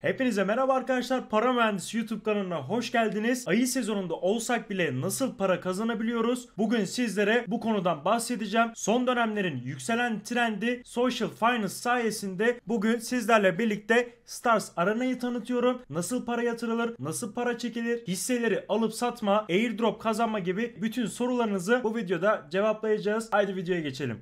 Hepinize merhaba arkadaşlar. Para Mühendisi YouTube kanalına hoş geldiniz. Ayı sezonunda olsak bile nasıl para kazanabiliyoruz? Bugün sizlere bu konudan bahsedeceğim. Son dönemlerin yükselen trendi Social Finance sayesinde bugün sizlerle birlikte Stars Arena'yı tanıtıyorum. Nasıl para yatırılır? Nasıl para çekilir? Hisseleri alıp satma, airdrop kazanma gibi bütün sorularınızı bu videoda cevaplayacağız. Haydi videoya geçelim.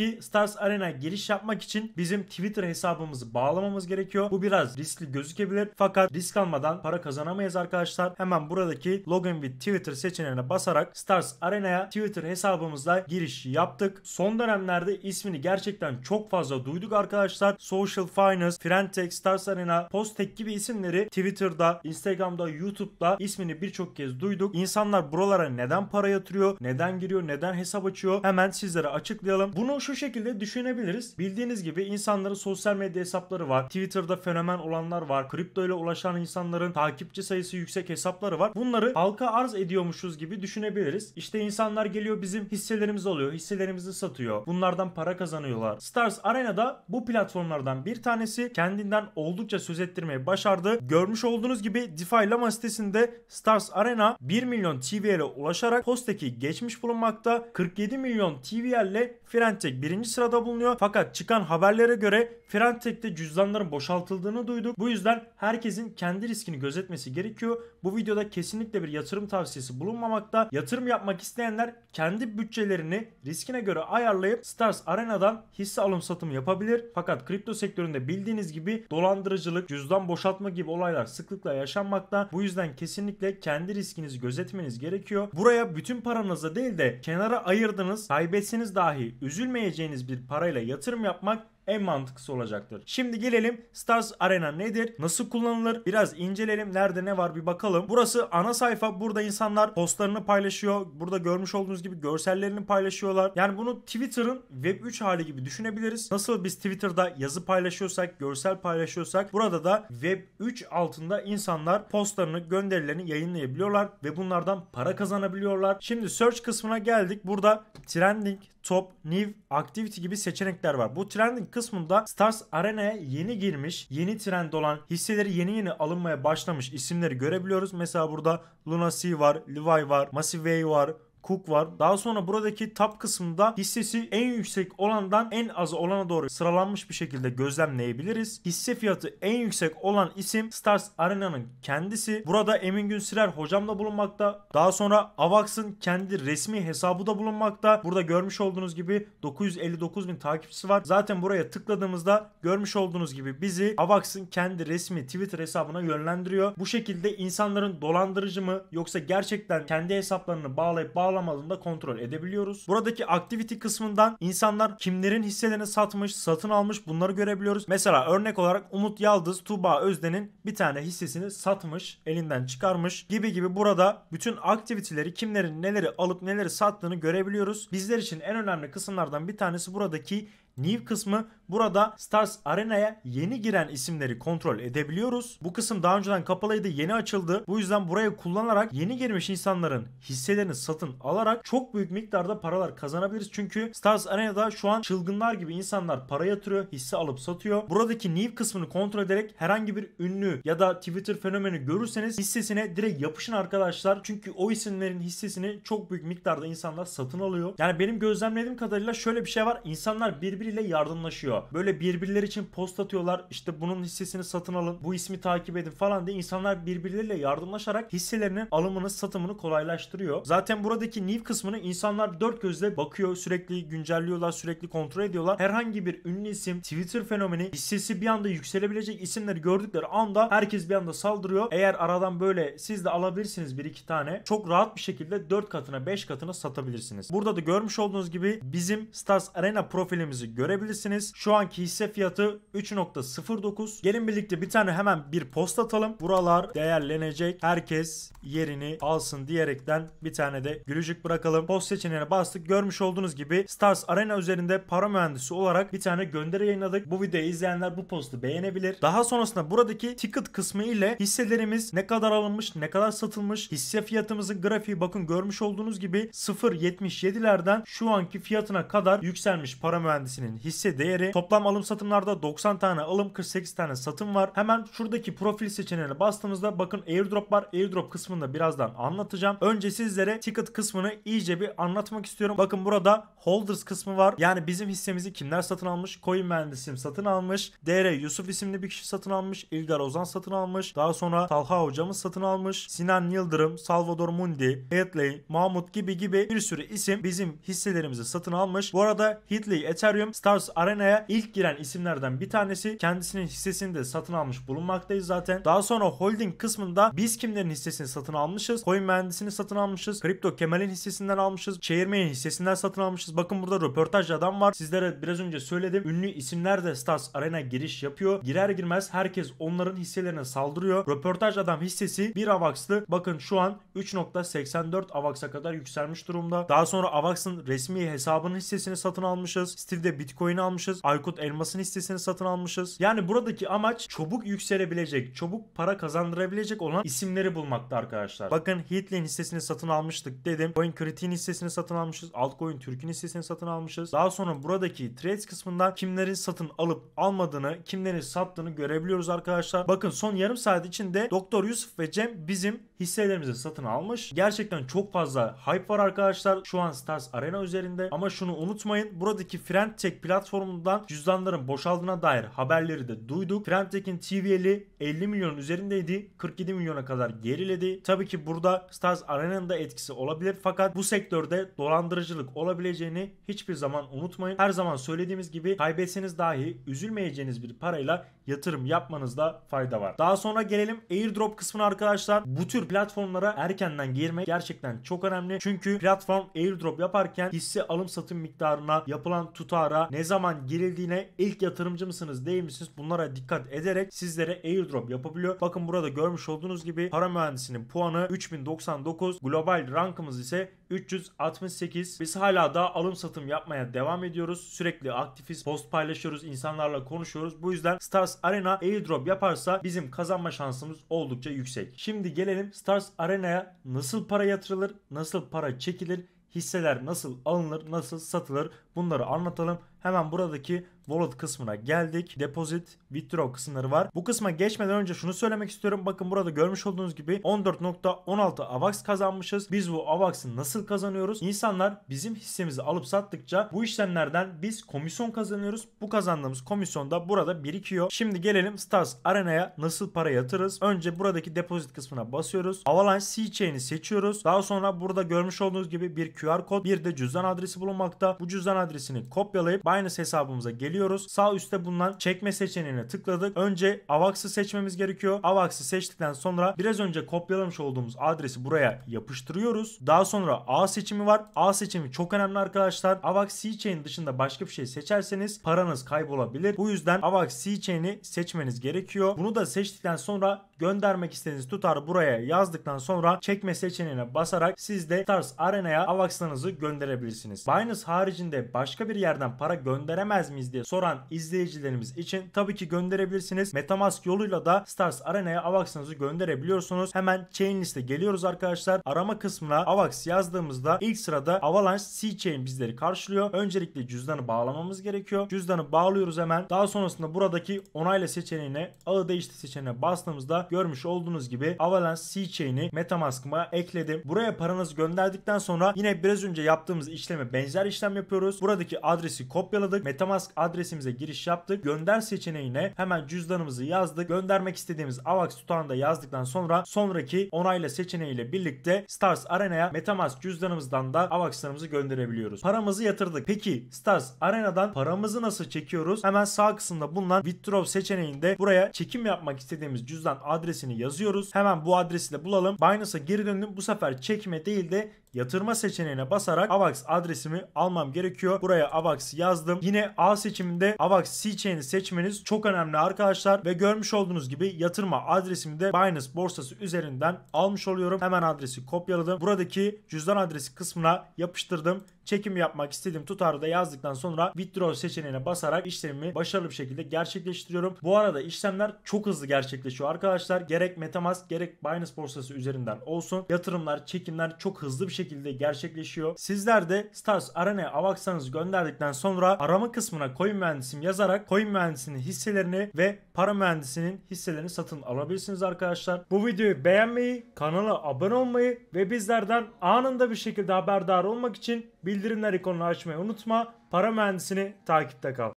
Buradaki Stars Arena giriş yapmak için bizim Twitter hesabımızı bağlamamız gerekiyor. Bu biraz riskli gözükebilir fakat risk almadan para kazanamayız arkadaşlar. Hemen buradaki Login with Twitter seçeneğine basarak Stars Arena'ya Twitter hesabımızla giriş yaptık. Son dönemlerde ismini gerçekten çok fazla duyduk arkadaşlar. Social Finance, Frentech, Stars Arena, Posttech gibi isimleri Twitter'da, Instagram'da, YouTube'da ismini birçok kez duyduk. İnsanlar buralara neden para yatırıyor, neden giriyor, neden hesap açıyor hemen sizlere açıklayalım. Bunu şu şu şekilde düşünebiliriz. Bildiğiniz gibi insanların sosyal medya hesapları var. Twitter'da fenomen olanlar var. Kripto ile ulaşan insanların takipçi sayısı yüksek hesapları var. Bunları halka arz ediyormuşuz gibi düşünebiliriz. İşte insanlar geliyor bizim hisselerimiz oluyor, Hisselerimizi satıyor. Bunlardan para kazanıyorlar. Stars Arena'da bu platformlardan bir tanesi kendinden oldukça söz ettirmeyi başardı. Görmüş olduğunuz gibi DeFi Lama sitesinde Stars Arena 1 milyon TVL'e ulaşarak Posteki geçmiş bulunmakta 47 milyon TVL ile Frente birinci sırada bulunuyor. Fakat çıkan haberlere göre Frentek'te cüzdanların boşaltıldığını duyduk. Bu yüzden herkesin kendi riskini gözetmesi gerekiyor. Bu videoda kesinlikle bir yatırım tavsiyesi bulunmamakta. Yatırım yapmak isteyenler kendi bütçelerini riskine göre ayarlayıp Stars Arena'dan hisse alım satımı yapabilir. Fakat kripto sektöründe bildiğiniz gibi dolandırıcılık, cüzdan boşaltma gibi olaylar sıklıkla yaşanmakta. Bu yüzden kesinlikle kendi riskinizi gözetmeniz gerekiyor. Buraya bütün paranızı değil de kenara ayırdınız, kaybetseniz dahi üzülmeyin ödeyemeyeceğiniz bir parayla yatırım yapmak en mantıklısı olacaktır. Şimdi gelelim Stars Arena nedir? Nasıl kullanılır? Biraz inceleyelim. Nerede ne var bir bakalım. Burası ana sayfa. Burada insanlar postlarını paylaşıyor. Burada görmüş olduğunuz gibi görsellerini paylaşıyorlar. Yani bunu Twitter'ın Web3 hali gibi düşünebiliriz. Nasıl biz Twitter'da yazı paylaşıyorsak, görsel paylaşıyorsak burada da Web3 altında insanlar postlarını, gönderilerini yayınlayabiliyorlar ve bunlardan para kazanabiliyorlar. Şimdi search kısmına geldik. Burada trending, top, new, activity gibi seçenekler var. Bu trending kısmı kısmında Stars Arena'ya yeni girmiş, yeni trend olan hisseleri yeni yeni alınmaya başlamış isimleri görebiliyoruz. Mesela burada Luna C var, Levi var, Massive A var, Cook var. Daha sonra buradaki tap kısmında hissesi en yüksek olandan en az olana doğru sıralanmış bir şekilde gözlemleyebiliriz. Hisse fiyatı en yüksek olan isim Stars Arena'nın kendisi. Burada Emin Günsirer hocam da bulunmakta. Daha sonra Avax'ın kendi resmi hesabı da bulunmakta. Burada görmüş olduğunuz gibi 959 bin takipçisi var. Zaten buraya tıkladığımızda görmüş olduğunuz gibi bizi Avax'ın kendi resmi Twitter hesabına yönlendiriyor. Bu şekilde insanların dolandırıcı mı yoksa gerçekten kendi hesaplarını bağlayıp bağlayıp sağlamadığını kontrol edebiliyoruz. Buradaki activity kısmından insanlar kimlerin hisselerini satmış, satın almış bunları görebiliyoruz. Mesela örnek olarak Umut Yaldız, tuba Özden'in bir tane hissesini satmış, elinden çıkarmış gibi gibi burada bütün aktiviteleri kimlerin neleri alıp neleri sattığını görebiliyoruz. Bizler için en önemli kısımlardan bir tanesi buradaki New kısmı burada Stars Arena'ya yeni giren isimleri kontrol edebiliyoruz. Bu kısım daha önceden kapalıydı yeni açıldı. Bu yüzden burayı kullanarak yeni girmiş insanların hisselerini satın alarak çok büyük miktarda paralar kazanabiliriz. Çünkü Stars Arena'da şu an çılgınlar gibi insanlar para yatırıyor, hisse alıp satıyor. Buradaki New kısmını kontrol ederek herhangi bir ünlü ya da Twitter fenomeni görürseniz hissesine direkt yapışın arkadaşlar. Çünkü o isimlerin hissesini çok büyük miktarda insanlar satın alıyor. Yani benim gözlemlediğim kadarıyla şöyle bir şey var. İnsanlar birbiri birbiriyle yardımlaşıyor. Böyle birbirleri için post atıyorlar. İşte bunun hissesini satın alın. Bu ismi takip edin falan diye insanlar birbirleriyle yardımlaşarak hisselerinin alımını satımını kolaylaştırıyor. Zaten buradaki NIV kısmını insanlar dört gözle bakıyor. Sürekli güncelliyorlar. Sürekli kontrol ediyorlar. Herhangi bir ünlü isim Twitter fenomeni hissesi bir anda yükselebilecek isimleri gördükleri anda herkes bir anda saldırıyor. Eğer aradan böyle siz de alabilirsiniz bir iki tane. Çok rahat bir şekilde 4 katına 5 katına satabilirsiniz. Burada da görmüş olduğunuz gibi bizim Stars Arena profilimizi görebilirsiniz. Şu anki hisse fiyatı 3.09. Gelin birlikte bir tane hemen bir post atalım. Buralar değerlenecek. Herkes yerini alsın diyerekten bir tane de gülücük bırakalım. Post seçeneğine bastık. Görmüş olduğunuz gibi Stars Arena üzerinde para mühendisi olarak bir tane gönderi yayınladık. Bu videoyu izleyenler bu postu beğenebilir. Daha sonrasında buradaki ticket kısmı ile hisselerimiz ne kadar alınmış, ne kadar satılmış, hisse fiyatımızın grafiği bakın görmüş olduğunuz gibi 0.77'lerden şu anki fiyatına kadar yükselmiş para mühendisi hissesinin hisse değeri toplam alım satımlarda 90 tane alım 48 tane satım var. Hemen şuradaki profil seçeneğine bastığımızda bakın airdrop var. Airdrop kısmında birazdan anlatacağım. Önce sizlere ticket kısmını iyice bir anlatmak istiyorum. Bakın burada holders kısmı var. Yani bizim hissemizi kimler satın almış? Coin mühendisim satın almış. DR Yusuf isimli bir kişi satın almış. İlgar Ozan satın almış. Daha sonra Talha hocamız satın almış. Sinan Yıldırım, Salvador Mundi, Hitley, Mahmut gibi gibi bir sürü isim bizim hisselerimizi satın almış. Bu arada Hitley Ethereum takım Stars Arena'ya ilk giren isimlerden bir tanesi. Kendisinin hissesini de satın almış bulunmaktayız zaten. Daha sonra holding kısmında biz kimlerin hissesini satın almışız? Coin mühendisini satın almışız. Kripto Kemal'in hissesinden almışız. Chairman'in hissesinden satın almışız. Bakın burada röportaj adam var. Sizlere biraz önce söyledim. Ünlü isimler de Stars Arena giriş yapıyor. Girer girmez herkes onların hisselerine saldırıyor. Röportaj adam hissesi bir AVAX'lı. Bakın şu an 3.84 AVAX'a kadar yükselmiş durumda. Daha sonra Avaksın resmi hesabının hissesini satın almışız. Steve de Bitcoin almışız. Aykut Elmas'ın hissesini satın almışız. Yani buradaki amaç çabuk yükselebilecek, çabuk para kazandırabilecek olan isimleri bulmakta arkadaşlar. Bakın Hitlin hissesini satın almıştık dedim. Coin Kritik'in hissesini satın almışız. Altcoin Türk'ün hissesini satın almışız. Daha sonra buradaki trades kısmında kimlerin satın alıp almadığını, kimlerin sattığını görebiliyoruz arkadaşlar. Bakın son yarım saat içinde Doktor Yusuf ve Cem bizim hisselerimizi satın almış. Gerçekten çok fazla hype var arkadaşlar. Şu an Stars Arena üzerinde ama şunu unutmayın. Buradaki fren çek Frentek platformundan cüzdanların boşaldığına dair haberleri de duyduk. Frentek'in TVL'i 50 milyon üzerindeydi. 47 milyona kadar geriledi. Tabii ki burada Stars Arena'nın da etkisi olabilir. Fakat bu sektörde dolandırıcılık olabileceğini hiçbir zaman unutmayın. Her zaman söylediğimiz gibi kaybetseniz dahi üzülmeyeceğiniz bir parayla yatırım yapmanızda fayda var. Daha sonra gelelim airdrop kısmına arkadaşlar. Bu tür platformlara erkenden girmek gerçekten çok önemli. Çünkü platform airdrop yaparken hisse alım satım miktarına yapılan tutara oyuna ne zaman girildiğine ilk yatırımcı mısınız değil misiniz bunlara dikkat ederek sizlere airdrop yapabiliyor. Bakın burada görmüş olduğunuz gibi para mühendisinin puanı 3099 global rankımız ise 368. Biz hala daha alım satım yapmaya devam ediyoruz. Sürekli aktifiz, post paylaşıyoruz, insanlarla konuşuyoruz. Bu yüzden Stars Arena airdrop yaparsa bizim kazanma şansımız oldukça yüksek. Şimdi gelelim Stars Arena'ya nasıl para yatırılır, nasıl para çekilir hisseler nasıl alınır, nasıl satılır bunları anlatalım. Hemen buradaki wallet kısmına geldik. Deposit, withdraw kısımları var. Bu kısma geçmeden önce şunu söylemek istiyorum. Bakın burada görmüş olduğunuz gibi 14.16 AVAX kazanmışız. Biz bu AVAX'ı nasıl kazanıyoruz? İnsanlar bizim hissemizi alıp sattıkça bu işlemlerden biz komisyon kazanıyoruz. Bu kazandığımız komisyon da burada birikiyor. Şimdi gelelim Stars Arena'ya nasıl para yatırız. Önce buradaki deposit kısmına basıyoruz. Avalanche C-Chain'i seçiyoruz. Daha sonra burada görmüş olduğunuz gibi bir QR kod, bir de cüzdan adresi bulunmakta. Bu cüzdan adresini kopyalayıp Binance hesabımıza geliyor seçebiliyoruz. Sağ üstte bulunan çekme seçeneğine tıkladık. Önce AVAX'ı seçmemiz gerekiyor. AVAX'ı seçtikten sonra biraz önce kopyalamış olduğumuz adresi buraya yapıştırıyoruz. Daha sonra A seçimi var. A seçimi çok önemli arkadaşlar. AVAX C-Chain dışında başka bir şey seçerseniz paranız kaybolabilir. Bu yüzden AVAX C-Chain'i seçmeniz gerekiyor. Bunu da seçtikten sonra göndermek istediğiniz tutarı buraya yazdıktan sonra çekme seçeneğine basarak siz de Stars Arena'ya AVAX'larınızı gönderebilirsiniz. Binance haricinde başka bir yerden para gönderemez miyiz diye soran izleyicilerimiz için tabii ki gönderebilirsiniz. Metamask yoluyla da Stars Arena'ya Avax'ınızı gönderebiliyorsunuz. Hemen chain liste geliyoruz arkadaşlar. Arama kısmına Avax yazdığımızda ilk sırada Avalanche C-Chain bizleri karşılıyor. Öncelikle cüzdanı bağlamamız gerekiyor. Cüzdanı bağlıyoruz hemen. Daha sonrasında buradaki onayla seçeneğine ağı değişti seçeneğine bastığımızda görmüş olduğunuz gibi Avalanche C-Chain'i Metamask'ıma ekledim. Buraya paranızı gönderdikten sonra yine biraz önce yaptığımız işleme benzer işlem yapıyoruz. Buradaki adresi kopyaladık. Metamask adresi adresimize giriş yaptık. Gönder seçeneğine hemen cüzdanımızı yazdık. Göndermek istediğimiz AVAX tutağını da yazdıktan sonra sonraki onayla seçeneğiyle birlikte Stars Arena'ya Metamask cüzdanımızdan da AVAX'larımızı gönderebiliyoruz. Paramızı yatırdık. Peki Stars Arena'dan paramızı nasıl çekiyoruz? Hemen sağ kısımda bulunan Withdraw seçeneğinde buraya çekim yapmak istediğimiz cüzdan adresini yazıyoruz. Hemen bu adresi de bulalım. Binance'a geri döndüm. Bu sefer çekme değil de yatırma seçeneğine basarak AVAX adresimi almam gerekiyor. Buraya AVAX yazdım. Yine A seçeneği çekiminde AVAX C-Chain'i seçmeniz çok önemli arkadaşlar. Ve görmüş olduğunuz gibi yatırma adresimi de Binance borsası üzerinden almış oluyorum. Hemen adresi kopyaladım. Buradaki cüzdan adresi kısmına yapıştırdım. Çekim yapmak istediğim tutarı da yazdıktan sonra withdraw seçeneğine basarak işlemimi başarılı bir şekilde gerçekleştiriyorum. Bu arada işlemler çok hızlı gerçekleşiyor arkadaşlar. Gerek Metamask gerek Binance borsası üzerinden olsun. Yatırımlar, çekimler çok hızlı bir şekilde gerçekleşiyor. Sizler de Stars Arena'ya Avax'anızı gönderdikten sonra arama kısmına koyup coin mühendisim yazarak coin mühendisinin hisselerini ve para mühendisinin hisselerini satın alabilirsiniz arkadaşlar. Bu videoyu beğenmeyi, kanala abone olmayı ve bizlerden anında bir şekilde haberdar olmak için bildirimler ikonunu açmayı unutma. Para mühendisini takipte kal.